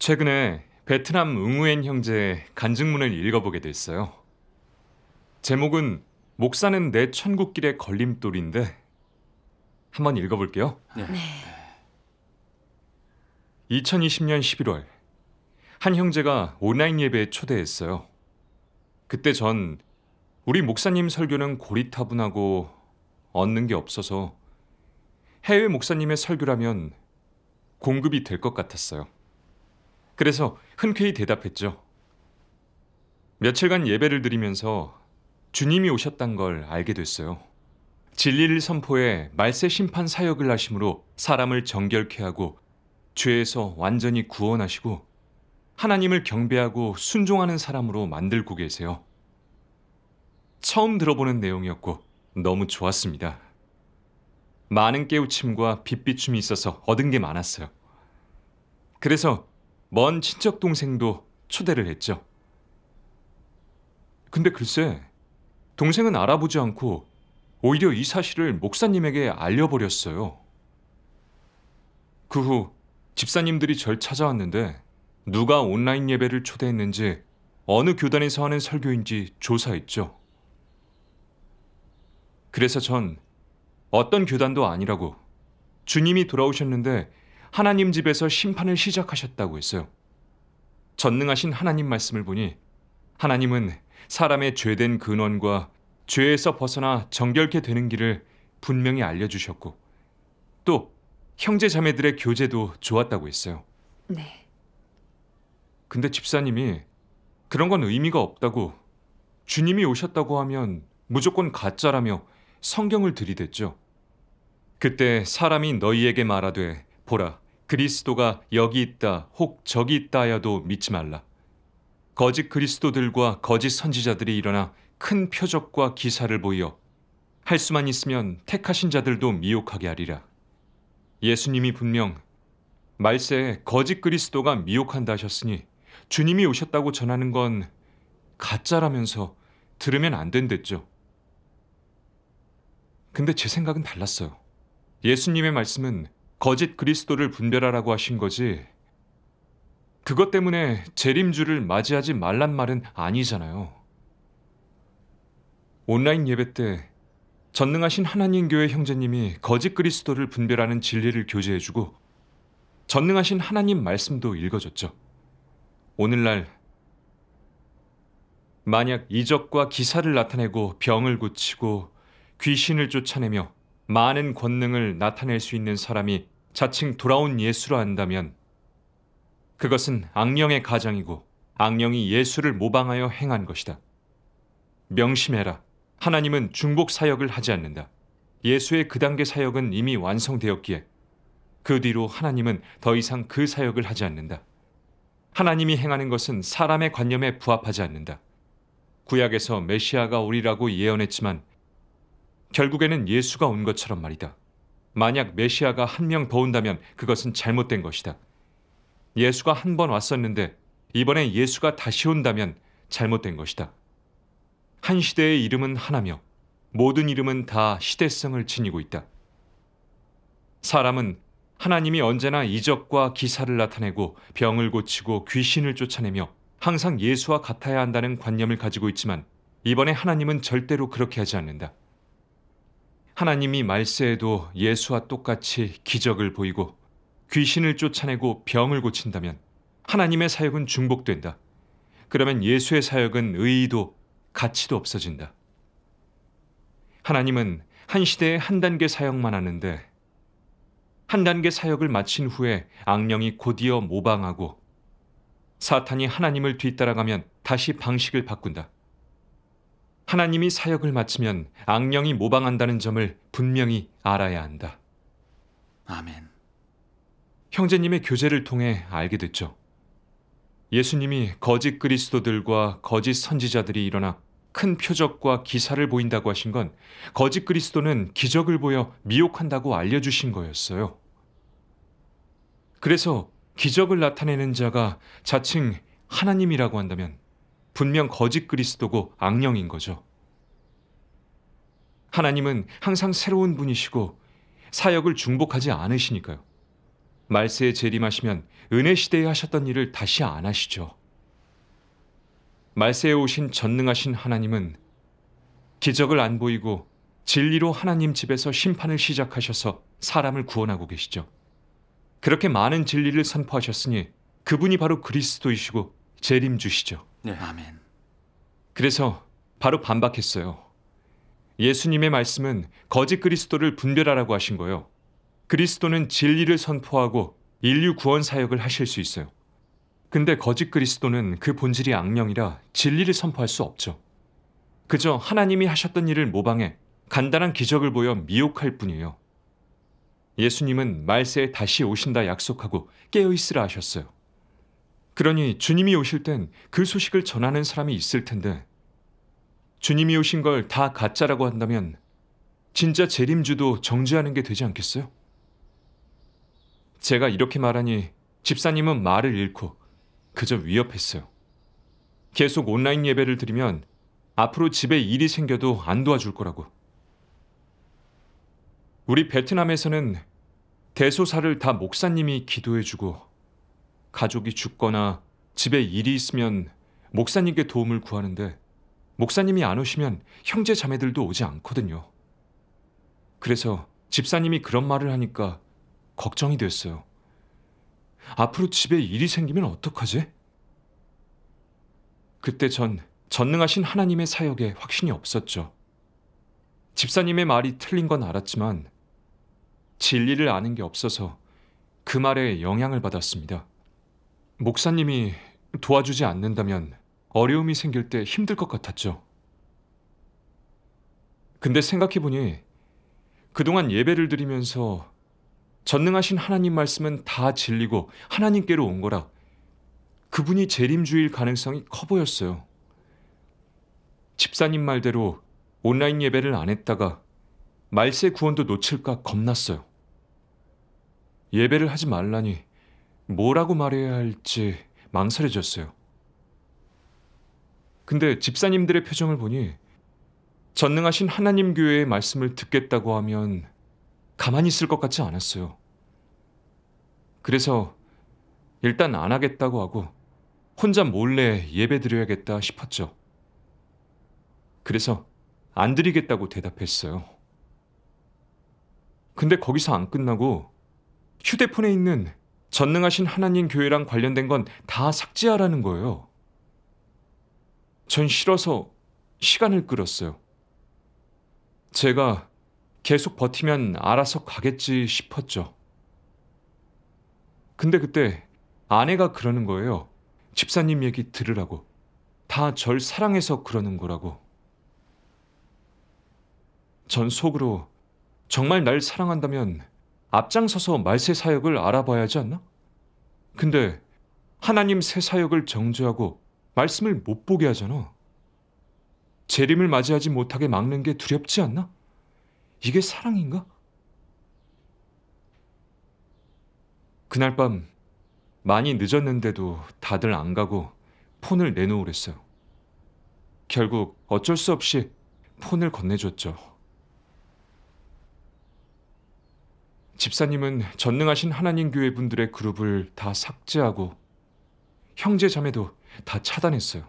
최근에 베트남 응우엔 형제의 간증문을 읽어보게 됐어요. 제목은 목사는 내 천국길의 걸림돌인데 한번 읽어볼게요. 네. 2020년 11월 한 형제가 온라인 예배에 초대했어요. 그때 전 우리 목사님 설교는 고리타분하고 얻는 게 없어서 해외 목사님의 설교라면 공급이 될 것 같았어요. 그래서 흔쾌히 대답했죠. 며칠간 예배를 드리면서 주님이 오셨단 걸 알게 됐어요. 진리를 선포해 말세 심판 사역을 하심으로 사람을 정결케 하고 죄에서 완전히 구원하시고 하나님을 경배하고 순종하는 사람으로 만들고 계세요. 처음 들어보는 내용이었고 너무 좋았습니다. 많은 깨우침과 빛비춤이 있어서 얻은 게 많았어요. 그래서 먼 친척 동생도 초대를 했죠. 근데 글쎄, 동생은 알아보지 않고 오히려 이 사실을 목사님에게 알려버렸어요. 그 후 집사님들이 절 찾아왔는데 누가 온라인 예배를 초대했는지 어느 교단에서 하는 설교인지 조사했죠. 그래서 전 어떤 교단도 아니라고 주님이 돌아오셨는데 하나님 집에서 심판을 시작하셨다고 했어요. 전능하신 하나님 말씀을 보니 하나님은 사람의 죄된 근원과 죄에서 벗어나 정결케 되는 길을 분명히 알려주셨고 또 형제 자매들의 교제도 좋았다고 했어요. 네. 근데 집사님이 그런 건 의미가 없다고 주님이 오셨다고 하면 무조건 가짜라며 성경을 들이댔죠. 그때 사람이 너희에게 말하되 보라 그리스도가 여기 있다 혹 저기 있다하여도 믿지 말라. 거짓 그리스도들과 거짓 선지자들이 일어나 큰 표적과 기사를 보여할 수만 있으면 택하신 자들도 미혹하게 하리라. 예수님이 분명 말세에 거짓 그리스도가 미혹한다 하셨으니 주님이 오셨다고 전하는 건 가짜라면서 들으면 안 된댔죠. 근데 제 생각은 달랐어요. 예수님의 말씀은 거짓 그리스도를 분별하라고 하신 거지. 그것 때문에 재림주를 맞이하지 말란 말은 아니잖아요. 온라인 예배 때 전능하신 하나님 교회 형제님이 거짓 그리스도를 분별하는 진리를 교제해주고 전능하신 하나님 말씀도 읽어줬죠. 오늘날 만약 이적과 기사를 나타내고 병을 고치고 귀신을 쫓아내며 많은 권능을 나타낼 수 있는 사람이 자칭 돌아온 예수라 한다면 그것은 악령의 가장이고 악령이 예수를 모방하여 행한 것이다. 명심해라. 하나님은 중복 사역을 하지 않는다. 예수의 그 단계 사역은 이미 완성되었기에 그 뒤로 하나님은 더 이상 그 사역을 하지 않는다. 하나님이 행하는 것은 사람의 관념에 부합하지 않는다. 구약에서 메시아가 오리라고 예언했지만 결국에는 예수가 온 것처럼 말이다. 만약 메시아가 한 명 더 온다면 그것은 잘못된 것이다. 예수가 한 번 왔었는데 이번에 예수가 다시 온다면 잘못된 것이다. 한 시대의 이름은 하나며 모든 이름은 다 시대성을 지니고 있다. 사람은 하나님이 언제나 이적과 기사를 나타내고 병을 고치고 귀신을 쫓아내며 항상 예수와 같아야 한다는 관념을 가지고 있지만 이번에 하나님은 절대로 그렇게 하지 않는다. 하나님이 말세에도 예수와 똑같이 기적을 보이고 귀신을 쫓아내고 병을 고친다면 하나님의 사역은 중복된다. 그러면 예수의 사역은 의의도 가치도 없어진다. 하나님은 한 시대에 한 단계 사역만 하는데 한 단계 사역을 마친 후에 악령이 곧이어 모방하고 사탄이 하나님을 뒤따라가면 다시 방식을 바꾼다. 하나님이 사역을 마치면 악령이 모방한다는 점을 분명히 알아야 한다. 아멘. 형제님의 교제를 통해 알게 됐죠. 예수님이 거짓 그리스도들과 거짓 선지자들이 일어나 큰 표적과 기사를 보인다고 하신 건 거짓 그리스도는 기적을 보여 미혹한다고 알려주신 거였어요. 그래서 기적을 나타내는 자가 자칭 하나님이라고 한다면 분명 거짓 그리스도고 악령인 거죠. 하나님은 항상 새로운 분이시고 사역을 중복하지 않으시니까요. 말세에 재림하시면 은혜 시대에 하셨던 일을 다시 안 하시죠. 말세에 오신 전능하신 하나님은 기적을 안 보이고 진리로 하나님 집에서 심판을 시작하셔서 사람을 구원하고 계시죠. 그렇게 많은 진리를 선포하셨으니 그분이 바로 그리스도이시고 재림 주시죠. 네. 아멘. 그래서 바로 반박했어요. 예수님의 말씀은 거짓 그리스도를 분별하라고 하신 거예요. 그리스도는 진리를 선포하고 인류 구원 사역을 하실 수 있어요. 근데 거짓 그리스도는 그 본질이 악령이라 진리를 선포할 수 없죠. 그저 하나님이 하셨던 일을 모방해 간단한 기적을 보여 미혹할 뿐이에요. 예수님은 말세에 다시 오신다 약속하고 깨어 있으라 하셨어요. 그러니 주님이 오실 땐 그 소식을 전하는 사람이 있을 텐데 주님이 오신 걸 다 가짜라고 한다면 진짜 재림주도 정죄하는 게 되지 않겠어요? 제가 이렇게 말하니 집사님은 말을 잃고 그저 위협했어요. 계속 온라인 예배를 드리면 앞으로 집에 일이 생겨도 안 도와줄 거라고. 우리 베트남에서는 대소사를 다 목사님이 기도해주고 가족이 죽거나 집에 일이 있으면 목사님께 도움을 구하는데 목사님이 안 오시면 형제 자매들도 오지 않거든요. 그래서 집사님이 그런 말을 하니까 걱정이 됐어요. 앞으로 집에 일이 생기면 어떡하지? 그때 전 전능하신 하나님의 사역에 확신이 없었죠. 집사님의 말이 틀린 건 알았지만 진리를 아는 게 없어서 그 말에 영향을 받았습니다. 목사님이 도와주지 않는다면 어려움이 생길 때 힘들 것 같았죠. 근데 생각해보니 그동안 예배를 드리면서 전능하신 하나님 말씀은 다 진리고 하나님께로 온 거라 그분이 재림주일 가능성이 커 보였어요. 집사님 말대로 온라인 예배를 안 했다가 말세 구원도 놓칠까 겁났어요. 예배를 하지 말라니 뭐라고 말해야 할지 망설여졌어요. 근데 집사님들의 표정을 보니 전능하신 하나님 교회의 말씀을 듣겠다고 하면 가만히 있을 것 같지 않았어요. 그래서 일단 안 하겠다고 하고 혼자 몰래 예배 드려야겠다 싶었죠. 그래서 안 드리겠다고 대답했어요. 근데 거기서 안 끝나고 휴대폰에 있는 전능하신 하나님 교회랑 관련된 건 다 삭제하라는 거예요. 전 싫어서 시간을 끌었어요. 제가 계속 버티면 알아서 가겠지 싶었죠. 근데 그때 아내가 그러는 거예요. 집사님 얘기 들으라고. 다 절 사랑해서 그러는 거라고. 전 속으로 정말 날 사랑한다면 앞장서서 말세 사역을 알아봐야 하지 않나? 근데 하나님 새 사역을 정죄하고 말씀을 못 보게 하잖아. 재림을 맞이하지 못하게 막는 게 두렵지 않나? 이게 사랑인가? 그날 밤 많이 늦었는데도 다들 안 가고 폰을 내놓으랬어요. 결국 어쩔 수 없이 폰을 건네줬죠. 집사님은 전능하신 하나님 교회 분들의 그룹을 다 삭제하고 형제 자매도 다 차단했어요.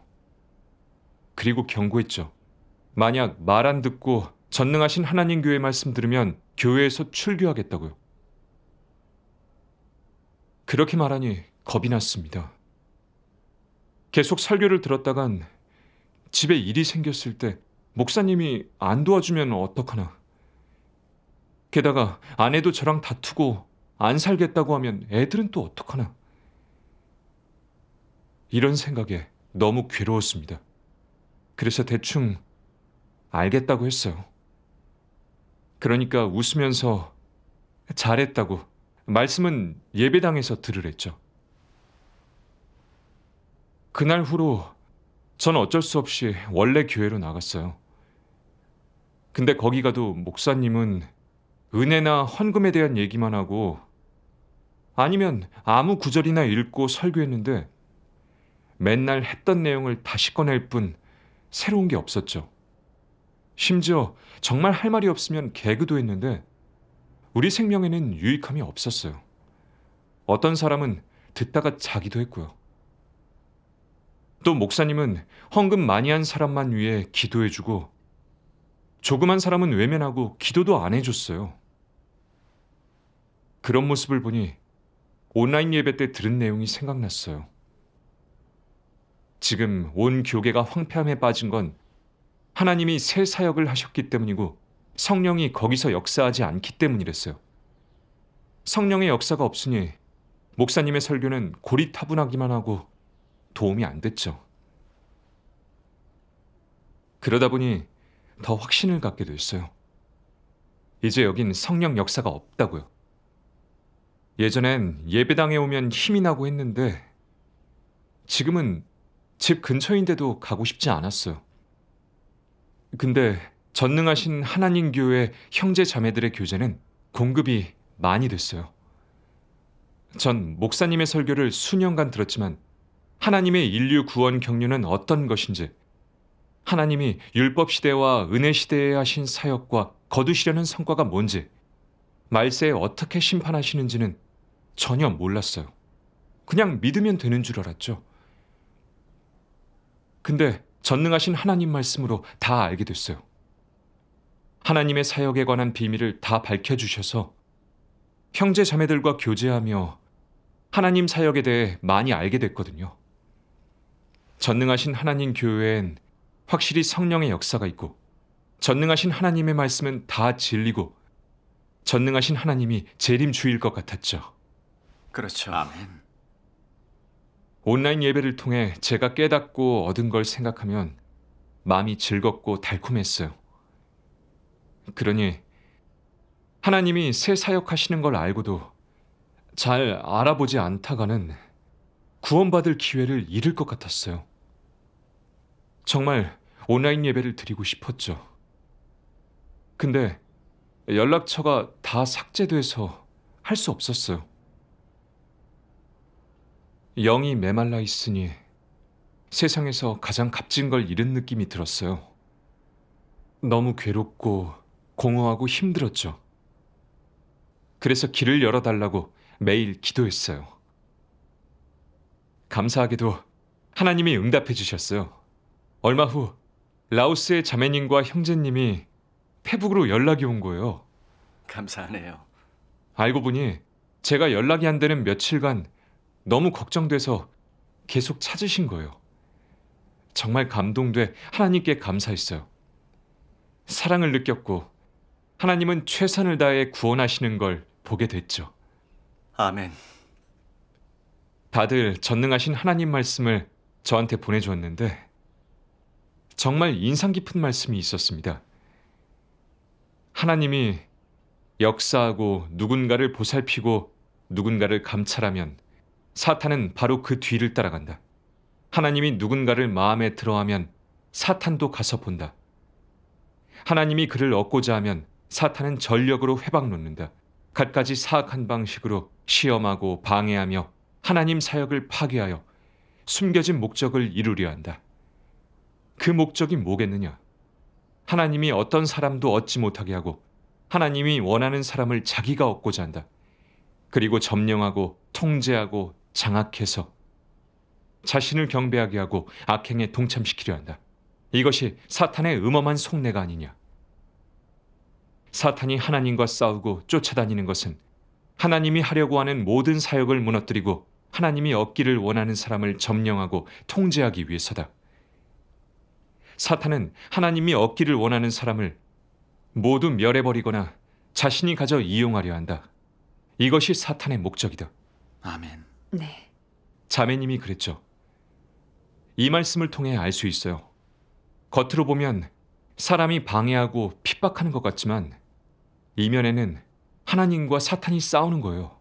그리고 경고했죠. 만약 말 안 듣고 전능하신 하나님 교회 말씀 들으면 교회에서 출교하겠다고요. 그렇게 말하니 겁이 났습니다. 계속 설교를 들었다간 집에 일이 생겼을 때 목사님이 안 도와주면 어떡하나 게다가 아내도 저랑 다투고 안 살겠다고 하면 애들은 또 어떡하나. 이런 생각에 너무 괴로웠습니다. 그래서 대충 알겠다고 했어요. 그러니까 웃으면서 잘했다고 말씀은 예배당에서 들으랬죠. 그날 후로 전 어쩔 수 없이 원래 교회로 나갔어요. 근데 거기 가도 목사님은 은혜나 헌금에 대한 얘기만 하고 아니면 아무 구절이나 읽고 설교했는데 맨날 했던 내용을 다시 꺼낼 뿐 새로운 게 없었죠. 심지어 정말 할 말이 없으면 개그도 했는데 우리 생명에는 유익함이 없었어요. 어떤 사람은 듣다가 자기도 했고요. 또 목사님은 헌금 많이 한 사람만 위해 기도해주고 조그만 사람은 외면하고 기도도 안 해줬어요. 그런 모습을 보니 온라인 예배 때 들은 내용이 생각났어요. 지금 온 교계가 황폐함에 빠진 건 하나님이 새 사역을 하셨기 때문이고 성령이 거기서 역사하지 않기 때문이랬어요. 성령의 역사가 없으니 목사님의 설교는 고리타분하기만 하고 도움이 안 됐죠. 그러다 보니 더 확신을 갖게 됐어요. 이제 여긴 성령 역사가 없다고요. 예전엔 예배당에 오면 힘이 나고 했는데 지금은 집 근처인데도 가고 싶지 않았어요. 근데 전능하신 하나님 교회 형제 자매들의 교제는 공급이 많이 됐어요. 전 목사님의 설교를 수년간 들었지만 하나님의 인류 구원 경륜은 어떤 것인지 하나님이 율법 시대와 은혜 시대에 하신 사역과 거두시려는 성과가 뭔지 말세에 어떻게 심판하시는지는 전혀 몰랐어요. 그냥 믿으면 되는 줄 알았죠. 근데 전능하신 하나님 말씀으로 다 알게 됐어요. 하나님의 사역에 관한 비밀을 다 밝혀주셔서 형제 자매들과 교제하며 하나님 사역에 대해 많이 알게 됐거든요. 전능하신 하나님 교회엔 확실히 성령의 역사가 있고 전능하신 하나님의 말씀은 다 진리고 전능하신 하나님이 재림주일 것 같았죠. 그렇죠. 아멘. 온라인 예배를 통해 제가 깨닫고 얻은 걸 생각하면 마음이 즐겁고 달콤했어요. 그러니 하나님이 새 사역하시는 걸 알고도 잘 알아보지 않다가는 구원받을 기회를 잃을 것 같았어요. 정말 온라인 예배를 드리고 싶었죠. 근데 연락처가 다 삭제돼서 할 수 없었어요. 영이 메말라 있으니 세상에서 가장 값진 걸 잃은 느낌이 들었어요. 너무 괴롭고 공허하고 힘들었죠. 그래서 길을 열어달라고 매일 기도했어요. 감사하게도 하나님이 응답해 주셨어요. 얼마 후 라오스의 자매님과 형제님이 페북으로 연락이 온 거예요. 감사하네요. 알고 보니 제가 연락이 안 되는 며칠간 너무 걱정돼서 계속 찾으신 거예요. 정말 감동돼 하나님께 감사했어요. 사랑을 느꼈고 하나님은 최선을 다해 구원하시는 걸 보게 됐죠. 아멘. 다들 전능하신 하나님 말씀을 저한테 보내주었는데 정말 인상 깊은 말씀이 있었습니다. 하나님이 역사하고 누군가를 보살피고 누군가를 감찰하면 사탄은 바로 그 뒤를 따라간다. 하나님이 누군가를 마음에 들어하면 사탄도 가서 본다. 하나님이 그를 얻고자 하면 사탄은 전력으로 회방 놓는다. 갖가지 사악한 방식으로 시험하고 방해하며 하나님 사역을 파괴하여 숨겨진 목적을 이루려 한다. 그 목적이 뭐겠느냐? 하나님이 어떤 사람도 얻지 못하게 하고 하나님이 원하는 사람을 자기가 얻고자 한다. 그리고 점령하고 통제하고 장악해서 자신을 경배하게 하고 악행에 동참시키려 한다. 이것이 사탄의 음험한 속내가 아니냐. 사탄이 하나님과 싸우고 쫓아다니는 것은 하나님이 하려고 하는 모든 사역을 무너뜨리고 하나님이 얻기를 원하는 사람을 점령하고 통제하기 위해서다. 사탄은 하나님이 얻기를 원하는 사람을 모두 멸해버리거나 자신이 가져 이용하려 한다. 이것이 사탄의 목적이다. 아멘. 네. 자매님이 그랬죠. 이 말씀을 통해 알 수 있어요. 겉으로 보면 사람이 방해하고 핍박하는 것 같지만 이면에는 하나님과 사탄이 싸우는 거예요.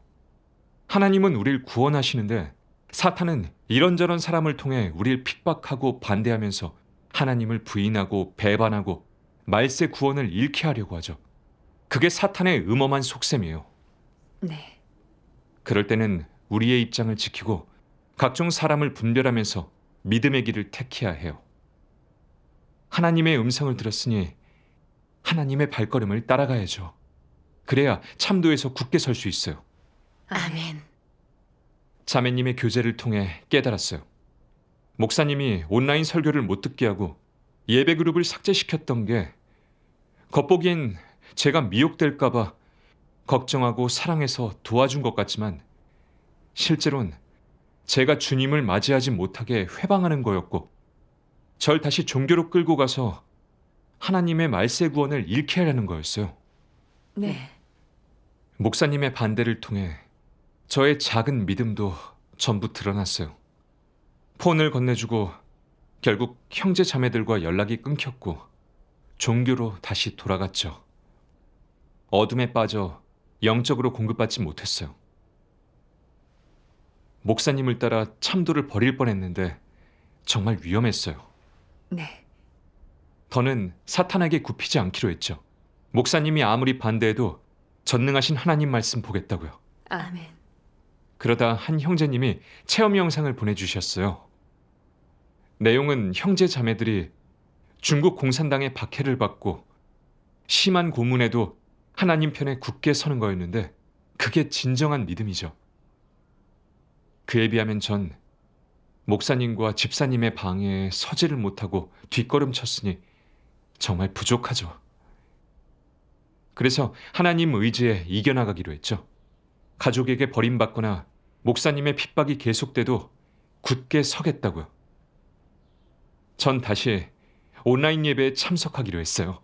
하나님은 우리를 구원하시는데 사탄은 이런저런 사람을 통해 우리를 핍박하고 반대하면서 하나님을 부인하고 배반하고 말세 구원을 잃게 하려고 하죠. 그게 사탄의 음험한 속셈이에요. 네. 그럴 때는 우리의 입장을 지키고 각종 사람을 분별하면서 믿음의 길을 택해야 해요. 하나님의 음성을 들었으니 하나님의 발걸음을 따라가야죠. 그래야 참도에서 굳게 설 수 있어요. 아멘. 자매님의 교제를 통해 깨달았어요. 목사님이 온라인 설교를 못 듣게 하고 예배 그룹을 삭제시켰던 게 겉보기엔 제가 미혹될까봐 걱정하고 사랑해서 도와준 것 같지만 실제론 제가 주님을 맞이하지 못하게 회방하는 거였고, 절 다시 종교로 끌고 가서 하나님의 말세 구원을 잃게 하려는 거였어요. 네. 목사님의 반대를 통해 저의 작은 믿음도 전부 드러났어요. 폰을 건네주고 결국 형제 자매들과 연락이 끊겼고 종교로 다시 돌아갔죠. 어둠에 빠져 영적으로 공급받지 못했어요. 목사님을 따라 참도를 버릴 뻔했는데 정말 위험했어요. 네. 더는 사탄에게 굽히지 않기로 했죠. 목사님이 아무리 반대해도 전능하신 하나님 말씀 보겠다고요. 아멘. 그러다 한 형제님이 체험 영상을 보내주셨어요. 내용은 형제 자매들이 중국 공산당의 박해를 받고 심한 고문에도 하나님 편에 굳게 서는 거였는데 그게 진정한 믿음이죠. 그에 비하면 전 목사님과 집사님의 방에 서지를 못하고 뒷걸음쳤으니 정말 부족하죠. 그래서 하나님 의지에 이겨나가기로 했죠. 가족에게 버림받거나 목사님의 핍박이 계속돼도 굳게 서겠다고요. 전 다시 온라인 예배에 참석하기로 했어요.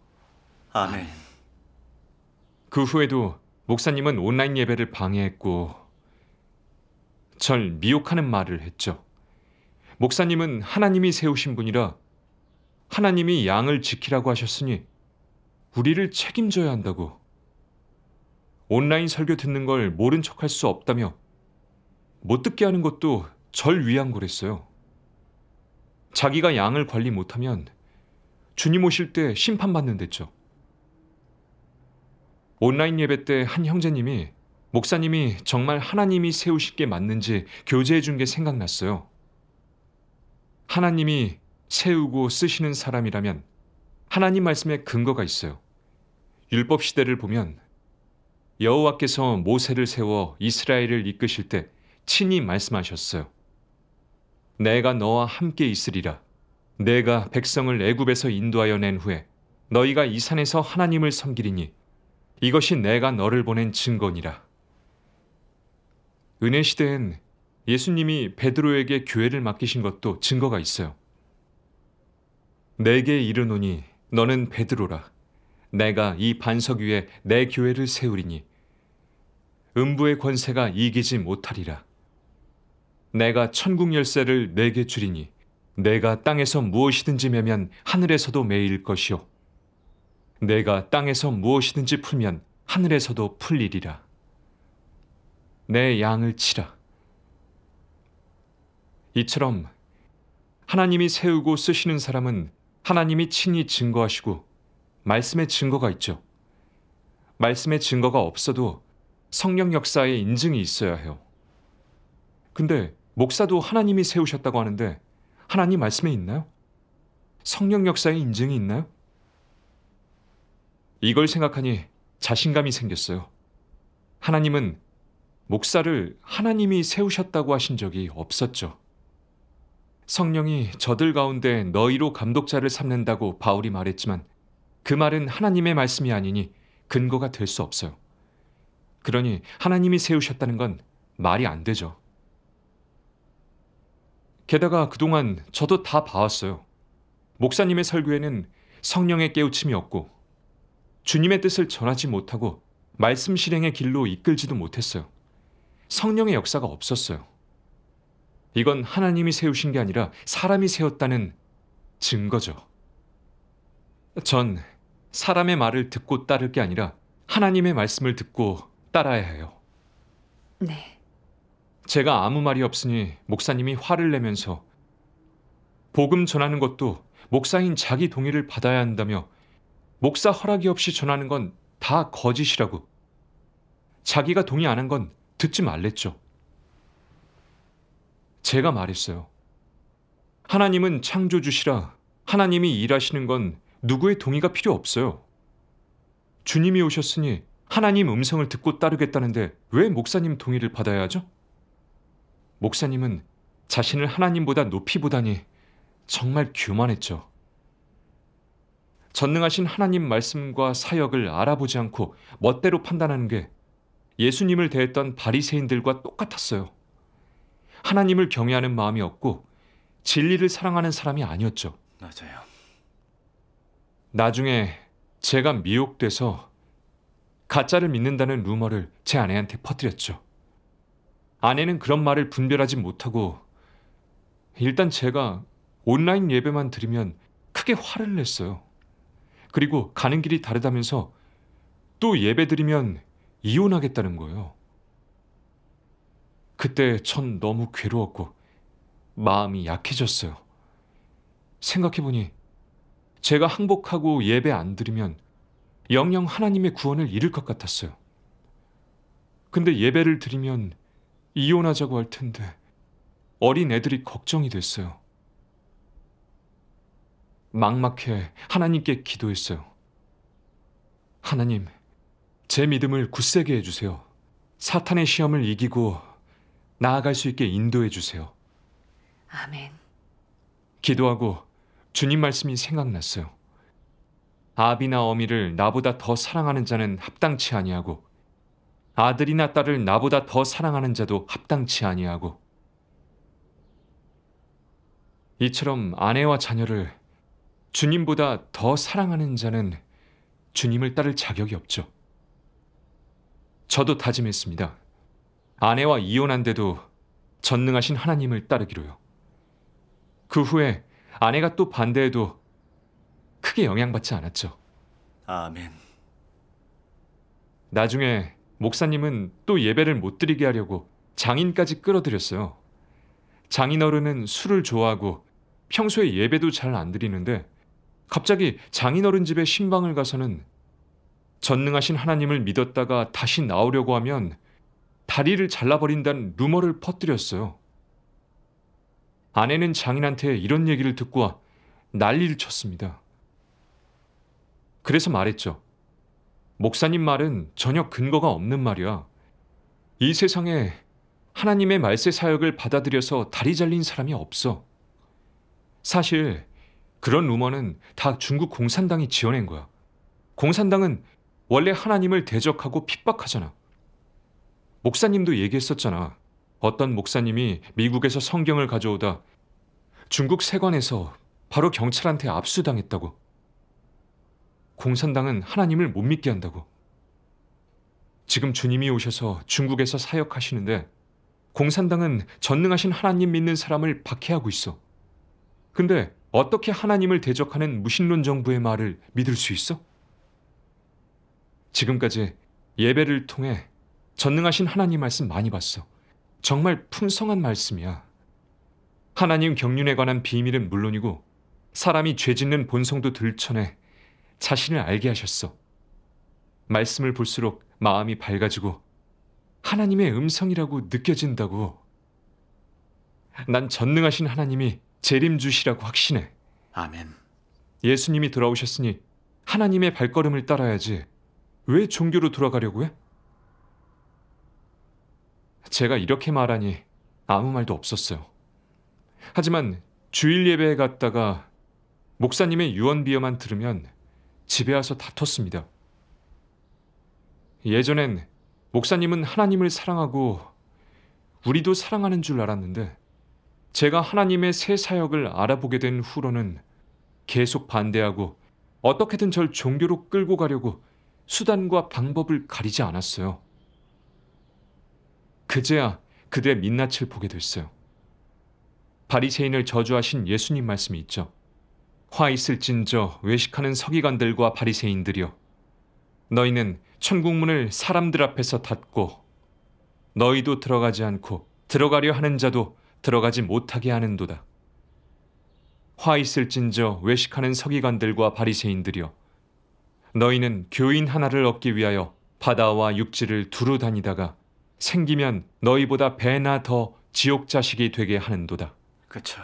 아멘. 그 후에도 목사님은 온라인 예배를 방해했고 절 미혹하는 말을 했죠. 목사님은 하나님이 세우신 분이라 하나님이 양을 지키라고 하셨으니 우리를 책임져야 한다고. 온라인 설교 듣는 걸 모른 척할 수 없다며 못 듣게 하는 것도 절 위한 거랬어요. 자기가 양을 관리 못하면 주님 오실 때 심판받는댔죠. 온라인 예배 때 한 형제님이 목사님이 정말 하나님이 세우실 게 맞는지 교제해 준 게 생각났어요. 하나님이 세우고 쓰시는 사람이라면 하나님 말씀에 근거가 있어요. 율법 시대를 보면 여호와께서 모세를 세워 이스라엘을 이끄실 때 친히 말씀하셨어요. 내가 너와 함께 있으리라. 내가 백성을 애굽에서 인도하여 낸 후에 너희가 이 산에서 하나님을 섬기리니 이것이 내가 너를 보낸 증거니라. 은혜 시대엔 예수님이 베드로에게 교회를 맡기신 것도 증거가 있어요. 내게 이르노니 너는 베드로라. 내가 이 반석 위에 내 교회를 세우리니 음부의 권세가 이기지 못하리라. 내가 천국 열쇠를 내게 주리니 내가 땅에서 무엇이든지 매면 하늘에서도 매일 것이요. 내가 땅에서 무엇이든지 풀면 하늘에서도 풀리리라. 내 양을 치라. 이처럼 하나님이 세우고 쓰시는 사람은 하나님이 친히 증거하시고 말씀의 증거가 있죠. 말씀의 증거가 없어도 성령 역사에 인증이 있어야 해요. 근데 목사도 하나님이 세우셨다고 하는데 하나님 말씀에 있나요? 성령 역사에 인증이 있나요? 이걸 생각하니 자신감이 생겼어요. 하나님은 목사를 하나님이 세우셨다고 하신 적이 없었죠. 성령이 저들 가운데 너희로 감독자를 삼는다고 바울이 말했지만 그 말은 하나님의 말씀이 아니니 근거가 될 수 없어요. 그러니 하나님이 세우셨다는 건 말이 안 되죠. 게다가 그동안 저도 다 봐왔어요. 목사님의 설교에는 성령의 깨우침이 없고 주님의 뜻을 전하지 못하고 말씀 실행의 길로 이끌지도 못했어요. 성령의 역사가 없었어요. 이건 하나님이 세우신 게 아니라 사람이 세웠다는 증거죠. 전 사람의 말을 듣고 따를 게 아니라 하나님의 말씀을 듣고 따라야 해요. 네. 제가 아무 말이 없으니 목사님이 화를 내면서 복음 전하는 것도 목사인 자기 동의를 받아야 한다며 목사 허락이 없이 전하는 건 다 거짓이라고 자기가 동의 안한건 듣지 말랬죠. 제가 말했어요. 하나님은 창조주시라 하나님이 일하시는 건 누구의 동의가 필요 없어요. 주님이 오셨으니 하나님 음성을 듣고 따르겠다는데 왜 목사님 동의를 받아야 하죠? 목사님은 자신을 하나님보다 높이 보다니 정말 교만했죠. 전능하신 하나님 말씀과 사역을 알아보지 않고 멋대로 판단하는 게 예수님을 대했던 바리새인들과 똑같았어요. 하나님을 경외하는 마음이 없고 진리를 사랑하는 사람이 아니었죠. 맞아요. 나중에 제가 미혹돼서 가짜를 믿는다는 루머를 제 아내한테 퍼뜨렸죠. 아내는 그런 말을 분별하지 못하고 일단 제가 온라인 예배만 들으면 크게 화를 냈어요. 그리고 가는 길이 다르다면서 또 예배 드리면 이혼하겠다는 거예요. 그때 전 너무 괴로웠고 마음이 약해졌어요. 생각해보니 제가 항복하고 예배 안 드리면 영영 하나님의 구원을 잃을 것 같았어요. 근데 예배를 드리면 이혼하자고 할 텐데 어린 애들이 걱정이 됐어요. 막막해 하나님께 기도했어요. 하나님, 제 믿음을 굳세게 해주세요. 사탄의 시험을 이기고 나아갈 수 있게 인도해 주세요. 아멘. 기도하고 주님 말씀이 생각났어요. 아비나 어미를 나보다 더 사랑하는 자는 합당치 아니하고 아들이나 딸을 나보다 더 사랑하는 자도 합당치 아니하고 이처럼 아내와 자녀를 주님보다 더 사랑하는 자는 주님을 따를 자격이 없죠. 저도 다짐했습니다. 아내와 이혼한데도 전능하신 하나님을 따르기로요. 그 후에 아내가 또 반대해도 크게 영향받지 않았죠. 아멘. 나중에 목사님은 또 예배를 못 드리게 하려고 장인까지 끌어들였어요. 장인어른은 술을 좋아하고 평소에 예배도 잘 안 드리는데 갑자기 장인어른 집에 신방을 가서는 전능하신 하나님을 믿었다가 다시 나오려고 하면 다리를 잘라버린다는 루머를 퍼뜨렸어요. 아내는 장인한테 이런 얘기를 듣고 난리를 쳤습니다. 그래서 말했죠. 목사님 말은 전혀 근거가 없는 말이야. 이 세상에 하나님의 말세 사역을 받아들여서 다리 잘린 사람이 없어. 사실 그런 루머는 다 중국 공산당이 지어낸 거야. 공산당은 원래 하나님을 대적하고 핍박하잖아. 목사님도 얘기했었잖아. 어떤 목사님이 미국에서 성경을 가져오다 중국 세관에서 바로 경찰한테 압수당했다고. 공산당은 하나님을 못 믿게 한다고. 지금 주님이 오셔서 중국에서 사역하시는데 공산당은 전능하신 하나님 믿는 사람을 박해하고 있어. 근데 어떻게 하나님을 대적하는 무신론 정부의 말을 믿을 수 있어? 지금까지 예배를 통해 전능하신 하나님 말씀 많이 봤어. 정말 풍성한 말씀이야. 하나님 경륜에 관한 비밀은 물론이고 사람이 죄 짓는 본성도 들춰내 자신을 알게 하셨어. 말씀을 볼수록 마음이 밝아지고 하나님의 음성이라고 느껴진다고. 난 전능하신 하나님이 재림 주시라고 확신해. 아멘. 예수님이 돌아오셨으니 하나님의 발걸음을 따라야지. 왜 종교로 돌아가려고 해? 제가 이렇게 말하니 아무 말도 없었어요. 하지만 주일 예배에 갔다가 목사님의 유언 비어만 들으면 집에 와서 다퉜습니다. 예전엔 목사님은 하나님을 사랑하고 우리도 사랑하는 줄 알았는데 제가 하나님의 새 사역을 알아보게 된 후로는 계속 반대하고 어떻게든 절 종교로 끌고 가려고 수단과 방법을 가리지 않았어요. 그제야 그들의 민낯을 보게 됐어요. 바리새인을 저주하신 예수님 말씀이 있죠. 화 있을진저 외식하는 서기관들과 바리새인들이여 너희는 천국 문을 사람들 앞에서 닫고 너희도 들어가지 않고 들어가려 하는 자도 들어가지 못하게 하는도다. 화 있을진저 외식하는 서기관들과 바리새인들이여 너희는 교인 하나를 얻기 위하여 바다와 육지를 두루 다니다가 생기면 너희보다 배나 더 지옥 자식이 되게 하는도다. 그렇죠.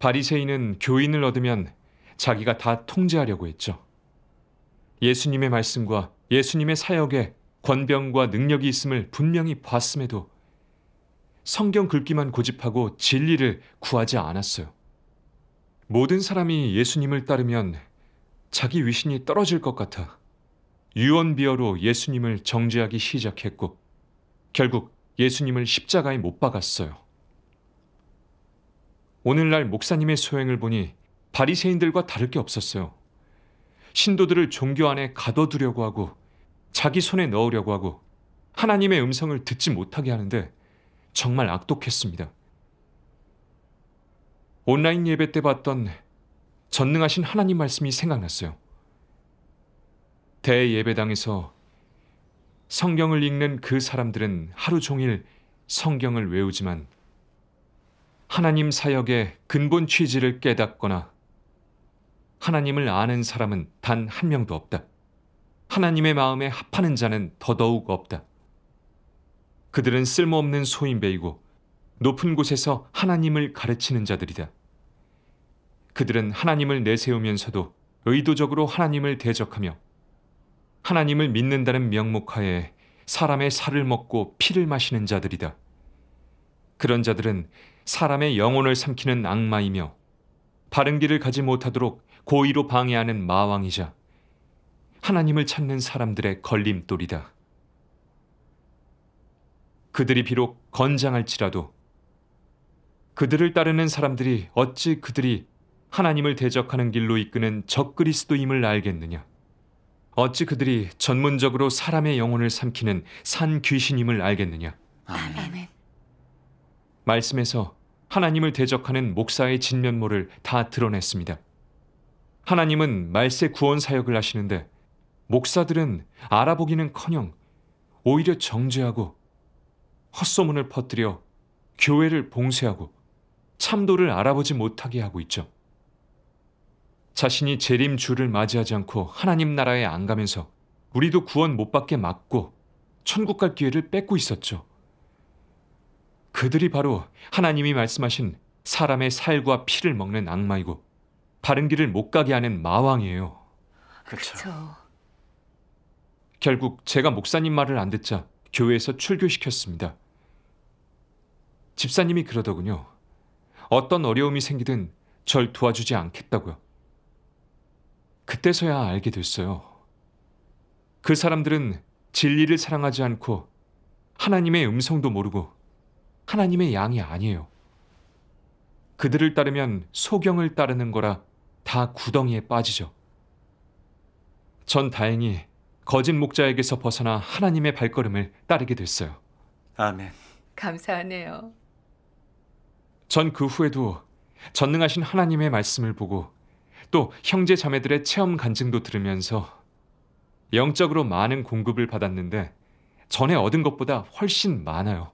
바리새인은 교인을 얻으면 자기가 다 통제하려고 했죠. 예수님의 말씀과 예수님의 사역에 권병과 능력이 있음을 분명히 봤음에도 성경 글귀만 고집하고 진리를 구하지 않았어요. 모든 사람이 예수님을 따르면 자기 위신이 떨어질 것 같아 유언비어로 예수님을 정죄하기 시작했고 결국 예수님을 십자가에 못 박았어요. 오늘날 목사님의 소행을 보니 바리새인들과 다를 게 없었어요. 신도들을 종교 안에 가둬두려고 하고 자기 손에 넣으려고 하고 하나님의 음성을 듣지 못하게 하는데 정말 악독했습니다. 온라인 예배 때 봤던 전능하신 하나님 말씀이 생각났어요. 대예배당에서 성경을 읽는 그 사람들은 하루 종일 성경을 외우지만 하나님 사역의 근본 취지를 깨닫거나 하나님을 아는 사람은 단 한 명도 없다. 하나님의 마음에 합하는 자는 더더욱 없다. 그들은 쓸모없는 소인배이고 높은 곳에서 하나님을 가르치는 자들이다. 그들은 하나님을 내세우면서도 의도적으로 하나님을 대적하며 하나님을 믿는다는 명목하에 사람의 살을 먹고 피를 마시는 자들이다. 그런 자들은 사람의 영혼을 삼키는 악마이며 바른 길을 가지 못하도록 고의로 방해하는 마왕이자 하나님을 찾는 사람들의 걸림돌이다. 그들이 비록 건장할지라도 그들을 따르는 사람들이 어찌 그들이 하나님을 대적하는 길로 이끄는 적그리스도임을 알겠느냐? 어찌 그들이 전문적으로 사람의 영혼을 삼키는 산 귀신임을 알겠느냐? 아멘. 말씀에서 하나님을 대적하는 목사의 진면모를 다 드러냈습니다. 하나님은 말세 구원 사역을 하시는데 목사들은 알아보기는커녕 오히려 정죄하고 헛소문을 퍼뜨려 교회를 봉쇄하고 참도를 알아보지 못하게 하고 있죠. 자신이 재림 주를 맞이하지 않고 하나님 나라에 안 가면서 우리도 구원 못 받게 막고 천국 갈 기회를 뺏고 있었죠. 그들이 바로 하나님이 말씀하신 사람의 살과 피를 먹는 악마이고 바른 길을 못 가게 하는 마왕이에요. 그렇죠. 결국 제가 목사님 말을 안 듣자 교회에서 출교시켰습니다. 집사님이 그러더군요. 어떤 어려움이 생기든 절 도와주지 않겠다고요. 그때서야 알게 됐어요. 그 사람들은 진리를 사랑하지 않고 하나님의 음성도 모르고 하나님의 양이 아니에요. 그들을 따르면 소경을 따르는 거라 다 구덩이에 빠지죠. 전 다행히 거짓 목자에게서 벗어나 하나님의 발걸음을 따르게 됐어요. 아멘. 감사하네요. 전 그 후에도 전능하신 하나님의 말씀을 보고 또 형제 자매들의 체험 간증도 들으면서 영적으로 많은 공급을 받았는데 전에 얻은 것보다 훨씬 많아요.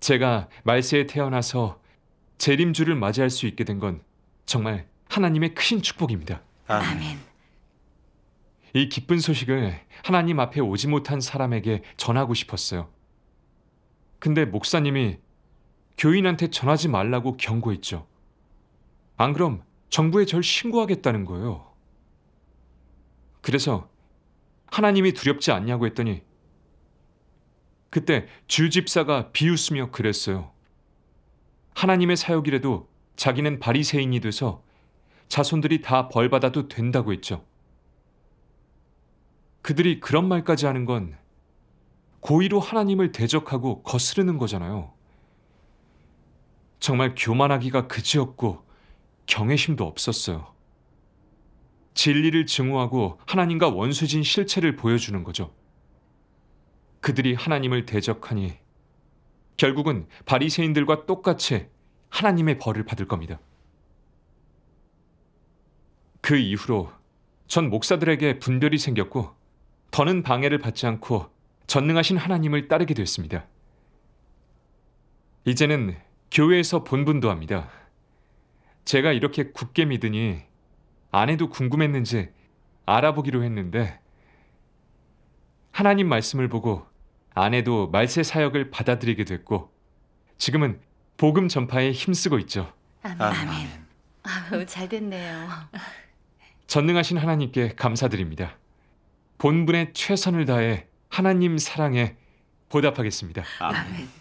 제가 말세에 태어나서 재림주를 맞이할 수 있게 된 건 정말 하나님의 크신 축복입니다. 아멘. 이 기쁜 소식을 하나님 앞에 오지 못한 사람에게 전하고 싶었어요. 근데 목사님이 교인한테 전하지 말라고 경고했죠. 안 그럼 정부에 절 신고하겠다는 거예요. 그래서 하나님이 두렵지 않냐고 했더니 그때 주집사가 비웃으며 그랬어요. 하나님의 사역이라도 자기는 바리새인이 돼서 자손들이 다 벌받아도 된다고 했죠. 그들이 그런 말까지 하는 건 고의로 하나님을 대적하고 거스르는 거잖아요. 정말 교만하기가 그지없고 경외심도 없었어요. 진리를 증오하고 하나님과 원수진 실체를 보여주는 거죠. 그들이 하나님을 대적하니 결국은 바리새인들과 똑같이 하나님의 벌을 받을 겁니다. 그 이후로 전 목사들에게 분별이 생겼고 더는 방해를 받지 않고 전능하신 하나님을 따르게 됐습니다. 이제는 교회에서 본분도 합니다. 제가 이렇게 굳게 믿으니 아내도 궁금했는지 알아보기로 했는데 하나님 말씀을 보고 아내도 말세 사역을 받아들이게 됐고 지금은 복음 전파에 힘쓰고 있죠. 아멘. 아멘. 아잘 됐네요. 전능하신 하나님께 감사드립니다. 본분의 최선을 다해 하나님 사랑에 보답하겠습니다. 아멘.